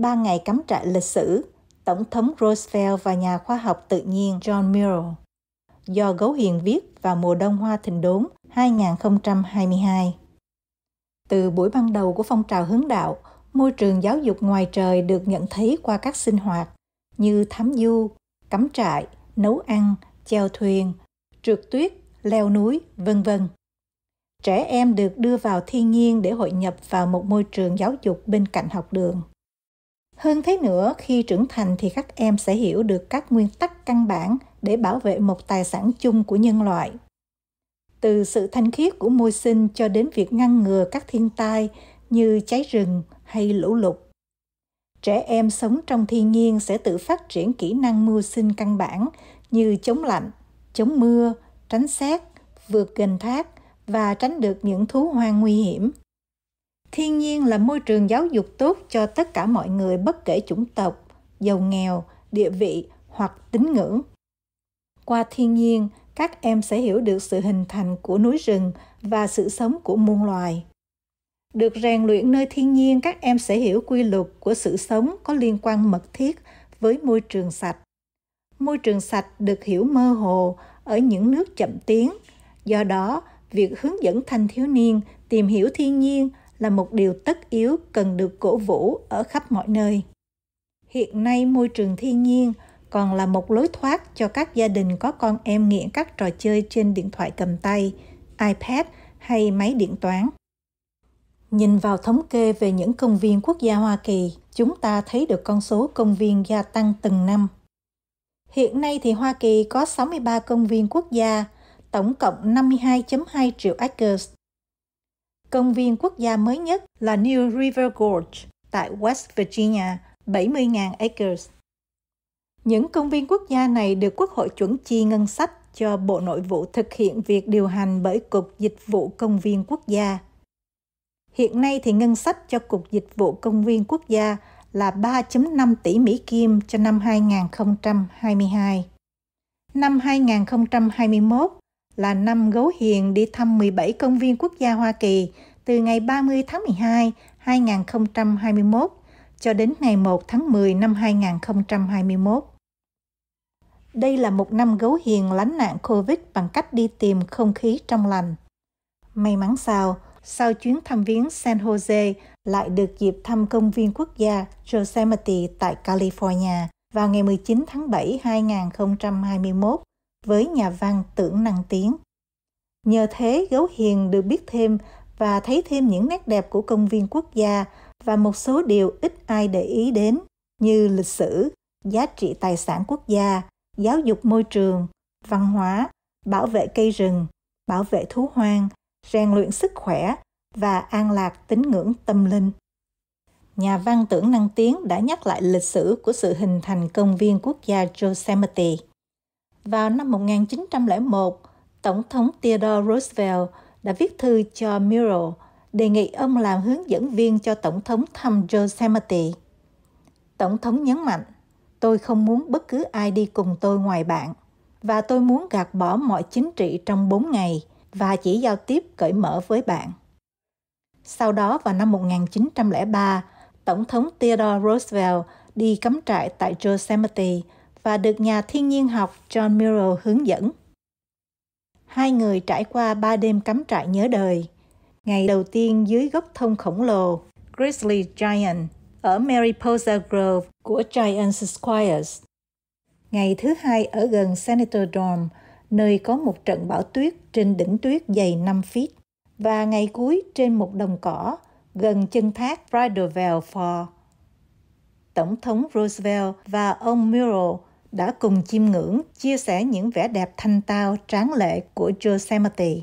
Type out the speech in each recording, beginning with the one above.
ba ngày cắm trại lịch sử, Tổng thống Roosevelt và nhà khoa học tự nhiên John Muir. Do Gấu Hiền viết vào mùa đông hoa thịnh đốn 2022. Từ buổi ban đầu của phong trào hướng đạo, môi trường giáo dục ngoài trời được nhận thấy qua các sinh hoạt như thám du, cắm trại, nấu ăn, chèo thuyền, trượt tuyết, leo núi, vân vân. Trẻ em được đưa vào thiên nhiên để hội nhập vào một môi trường giáo dục bên cạnh học đường. Hơn thế nữa, khi trưởng thành thì các em sẽ hiểu được các nguyên tắc căn bản để bảo vệ một tài sản chung của nhân loại. Từ sự thanh khiết của môi sinh cho đến việc ngăn ngừa các thiên tai như cháy rừng hay lũ lụt. Trẻ em sống trong thiên nhiên sẽ tự phát triển kỹ năng mưu sinh căn bản như chống lạnh, chống mưa, tránh xét, vượt gần thác và tránh được những thú hoang nguy hiểm. Thiên nhiên là môi trường giáo dục tốt cho tất cả mọi người bất kể chủng tộc, giàu nghèo, địa vị hoặc tín ngưỡng. Qua thiên nhiên, các em sẽ hiểu được sự hình thành của núi rừng và sự sống của muôn loài. Được rèn luyện nơi thiên nhiên, các em sẽ hiểu quy luật của sự sống có liên quan mật thiết với môi trường sạch. Môi trường sạch được hiểu mơ hồ ở những nước chậm tiến, do đó, việc hướng dẫn thanh thiếu niên tìm hiểu thiên nhiên là một điều tất yếu cần được cổ vũ ở khắp mọi nơi. Hiện nay môi trường thiên nhiên còn là một lối thoát cho các gia đình có con em nghiện các trò chơi trên điện thoại cầm tay, iPad hay máy điện toán. Nhìn vào thống kê về những công viên quốc gia Hoa Kỳ, chúng ta thấy được con số công viên gia tăng từng năm. Hiện nay thì Hoa Kỳ có 63 công viên quốc gia, tổng cộng 52.2 triệu acres Công viên quốc gia mới nhất là New River Gorge tại West Virginia, 70.000 acres. Những công viên quốc gia này được Quốc hội chuẩn chi ngân sách cho Bộ Nội vụ thực hiện việc điều hành bởi Cục Dịch vụ Công viên Quốc gia. Hiện nay thì ngân sách cho Cục Dịch vụ Công viên Quốc gia là 3.5 tỷ Mỹ Kim cho năm 2022. Năm 2021 là năm Gấu Hiền đi thăm 17 công viên quốc gia Hoa Kỳ từ ngày 30 tháng 12, 2021 cho đến ngày 1 tháng 10 năm 2021. Đây là một năm gấu hiền lánh nạn COVID bằng cách đi tìm không khí trong lành. May mắn sao, sau chuyến thăm viếng San Jose lại được dịp thăm công viên quốc gia Yosemite tại California vào ngày 19 tháng 7 2021 với nhà văn Tưởng Năng Tiến. Nhờ thế, gấu hiền được biết thêm và thấy thêm những nét đẹp của công viên quốc gia và một số điều ít ai để ý đến như lịch sử, giá trị tài sản quốc gia, giáo dục môi trường, văn hóa, bảo vệ cây rừng, bảo vệ thú hoang, rèn luyện sức khỏe và an lạc tín ngưỡng tâm linh. Nhà văn tưởng năng tiến đã nhắc lại lịch sử của sự hình thành công viên quốc gia Yosemite. Vào năm 1901, Tổng thống Theodore Roosevelt đã viết thư cho Miro đề nghị ông làm hướng dẫn viên cho Tổng thống thăm Yosemite. Tổng thống nhấn mạnh, tôi không muốn bất cứ ai đi cùng tôi ngoài bạn và tôi muốn gạt bỏ mọi chính trị trong 4 ngày và chỉ giao tiếp cởi mở với bạn. Sau đó vào năm 1903, Tổng thống Theodore Roosevelt đi cắm trại tại Yosemite và được nhà thiên nhiên học John Miro hướng dẫn hai người trải qua ba đêm cắm trại nhớ đời. Ngày đầu tiên dưới gốc thông khổng lồ, Grizzly Giant, ở Mariposa Grove của Giants Squires. Ngày thứ hai ở gần Senator Dorm, nơi có một trận bão tuyết trên đỉnh tuyết dày 5 feet. Và ngày cuối trên một đồng cỏ gần chân thác Bridalveil Fall. Tổng thống Roosevelt và ông Murrow đã cùng chiêm ngưỡng, chia sẻ những vẻ đẹp thanh tao, tráng lệ của Yosemite.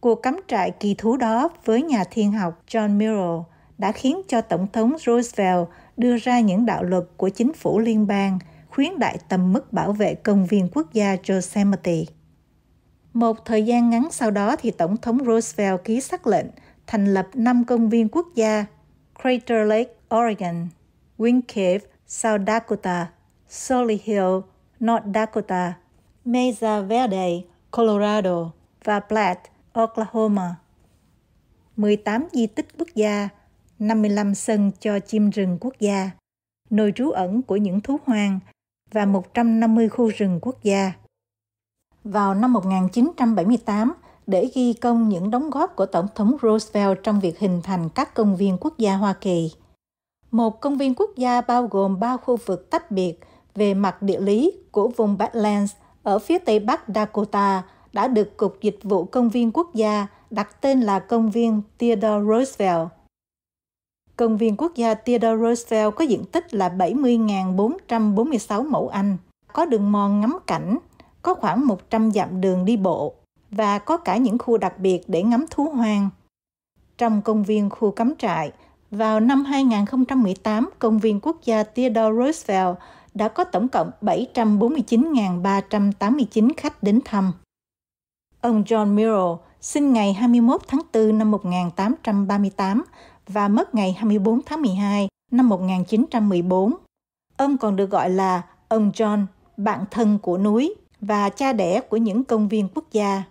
Cuộc cắm trại kỳ thú đó với nhà thiên học John Murrow đã khiến cho Tổng thống Roosevelt đưa ra những đạo luật của chính phủ liên bang khuyến đại tầm mức bảo vệ công viên quốc gia Yosemite. Một thời gian ngắn sau đó thì Tổng thống Roosevelt ký sắc lệnh thành lập 5 công viên quốc gia Crater Lake, Oregon, Wind Cave, South Dakota, Solly Hill, North Dakota, Mesa Verde, Colorado và Platt, Oklahoma. 18 di tích quốc gia, 55 sân cho chim rừng quốc gia, nơi trú ẩn của những thú hoang và 150 khu rừng quốc gia. Vào năm 1978, để ghi công những đóng góp của Tổng thống Roosevelt trong việc hình thành các công viên quốc gia Hoa Kỳ. Một công viên quốc gia bao gồm ba khu vực tách biệt – về mặt địa lý của vùng Badlands ở phía tây bắc Dakota đã được Cục Dịch vụ Công viên Quốc gia đặt tên là Công viên Theodore Roosevelt. Công viên Quốc gia Theodore Roosevelt có diện tích là 70.446 mẫu Anh, có đường mòn ngắm cảnh, có khoảng 100 dặm đường đi bộ và có cả những khu đặc biệt để ngắm thú hoang. Trong công viên khu cắm trại, vào năm 2018, Công viên Quốc gia Theodore Roosevelt đã có tổng cộng 749.389 khách đến thăm. Ông John Miro sinh ngày 21 tháng 4 năm 1838 và mất ngày 24 tháng 12 năm 1914. Ông còn được gọi là ông John, bạn thân của núi và cha đẻ của những công viên quốc gia.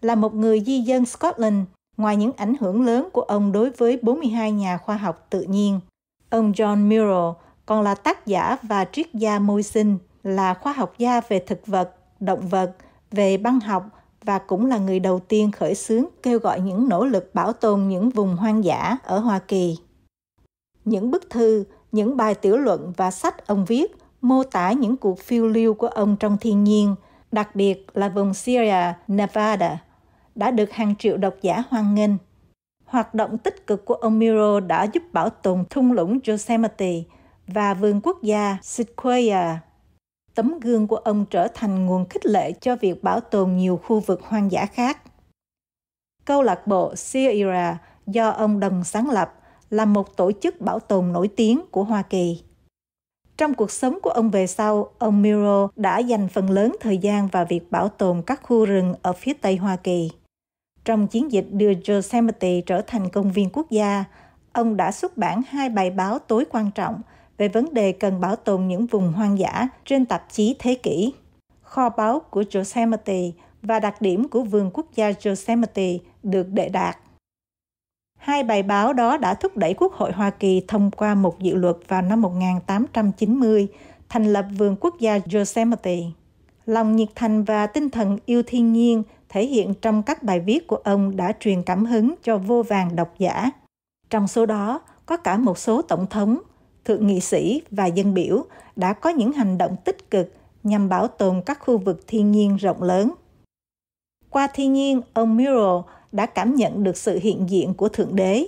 Là một người di dân Scotland, ngoài những ảnh hưởng lớn của ông đối với 42 nhà khoa học tự nhiên, ông John Miro còn là tác giả và triết gia môi sinh, là khoa học gia về thực vật, động vật, về băng học và cũng là người đầu tiên khởi xướng kêu gọi những nỗ lực bảo tồn những vùng hoang dã ở Hoa Kỳ. Những bức thư, những bài tiểu luận và sách ông viết mô tả những cuộc phiêu lưu của ông trong thiên nhiên, đặc biệt là vùng Sierra Nevada, đã được hàng triệu độc giả hoan nghênh. Hoạt động tích cực của ông Miro đã giúp bảo tồn thung lũng Yosemite – và vườn quốc gia Sequoia. Tấm gương của ông trở thành nguồn khích lệ cho việc bảo tồn nhiều khu vực hoang dã khác. Câu lạc bộ Sierra do ông đồng sáng lập là một tổ chức bảo tồn nổi tiếng của Hoa Kỳ. Trong cuộc sống của ông về sau, ông Miro đã dành phần lớn thời gian vào việc bảo tồn các khu rừng ở phía Tây Hoa Kỳ. Trong chiến dịch đưa Yosemite trở thành công viên quốc gia, ông đã xuất bản hai bài báo tối quan trọng về vấn đề cần bảo tồn những vùng hoang dã trên tạp chí Thế kỷ. Kho báu của Yosemite và đặc điểm của vườn quốc gia Yosemite được đệ đạt. Hai bài báo đó đã thúc đẩy Quốc hội Hoa Kỳ thông qua một dự luật vào năm 1890 thành lập vườn quốc gia Yosemite. Lòng nhiệt thành và tinh thần yêu thiên nhiên thể hiện trong các bài viết của ông đã truyền cảm hứng cho vô vàng độc giả. Trong số đó có cả một số tổng thống thượng nghị sĩ và dân biểu đã có những hành động tích cực nhằm bảo tồn các khu vực thiên nhiên rộng lớn. Qua thiên nhiên, ông Miro đã cảm nhận được sự hiện diện của Thượng Đế.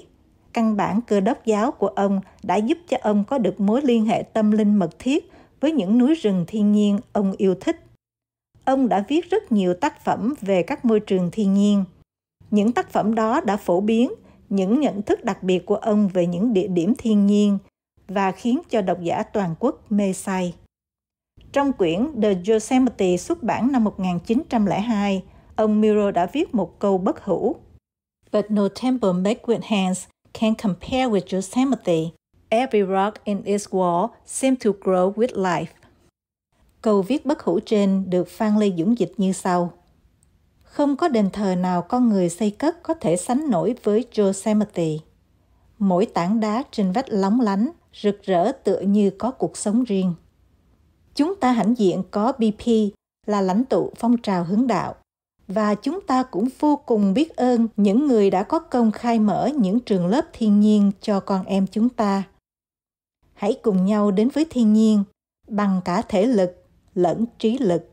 Căn bản cơ đốc giáo của ông đã giúp cho ông có được mối liên hệ tâm linh mật thiết với những núi rừng thiên nhiên ông yêu thích. Ông đã viết rất nhiều tác phẩm về các môi trường thiên nhiên. Những tác phẩm đó đã phổ biến những nhận thức đặc biệt của ông về những địa điểm thiên nhiên – và khiến cho độc giả toàn quốc mê say. Trong quyển The Yosemite xuất bản năm 1902, ông Miro đã viết một câu bất hủ. But no temple made with hands can compare with Yosemite. Every rock in its wall seems to grow with life. Câu viết bất hủ trên được Phan Lê Dũng dịch như sau. Không có đền thờ nào con người xây cất có thể sánh nổi với Yosemite. Mỗi tảng đá trên vách lóng lánh, rực rỡ tựa như có cuộc sống riêng. Chúng ta hãnh diện có BP là lãnh tụ phong trào hướng đạo và chúng ta cũng vô cùng biết ơn những người đã có công khai mở những trường lớp thiên nhiên cho con em chúng ta. Hãy cùng nhau đến với thiên nhiên bằng cả thể lực lẫn trí lực.